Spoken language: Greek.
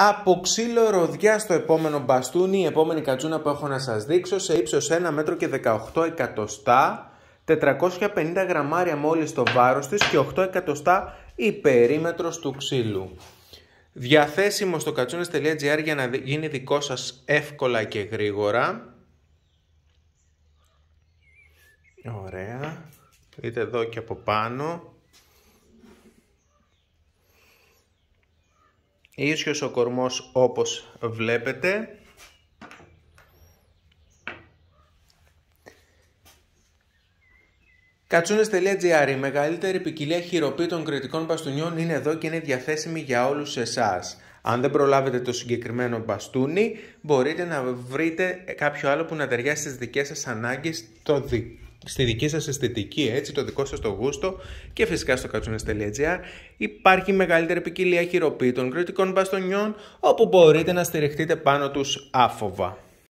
από ξύλο ροδιά στο επόμενο μπαστούνι, η επόμενη κατσούνα που έχω να σας δείξω σε ύψος 1 μέτρο και 18 εκατοστά, 450 γραμμάρια μόλις το βάρος της και 8 εκατοστά η περίμετρος του ξύλου. Διαθέσιμο στο κατσούνες.gr για να γίνει δικό σας εύκολα και γρήγορα. Ωραία. Δείτε εδώ και από πάνω. Ίσιος ο κορμός όπως βλέπετε. Κατσούνες.gr Η μεγαλύτερη ποικιλία χειροποίητων κριτικών μπαστούνιών είναι εδώ και είναι διαθέσιμη για όλους εσάς. Αν δεν προλάβετε το συγκεκριμένο μπαστούνι, μπορείτε να βρείτε κάποιο άλλο που να ταιριάσει στις δικές σας ανάγκες, το δικό στη δική σας αισθητική, έτσι, το δικό σας το γούστο και φυσικά στο katsounes.gr υπάρχει μεγαλύτερη ποικιλία χειροποίητων κριτικών μπαστονιών όπου μπορείτε να στηριχτείτε πάνω τους άφοβα.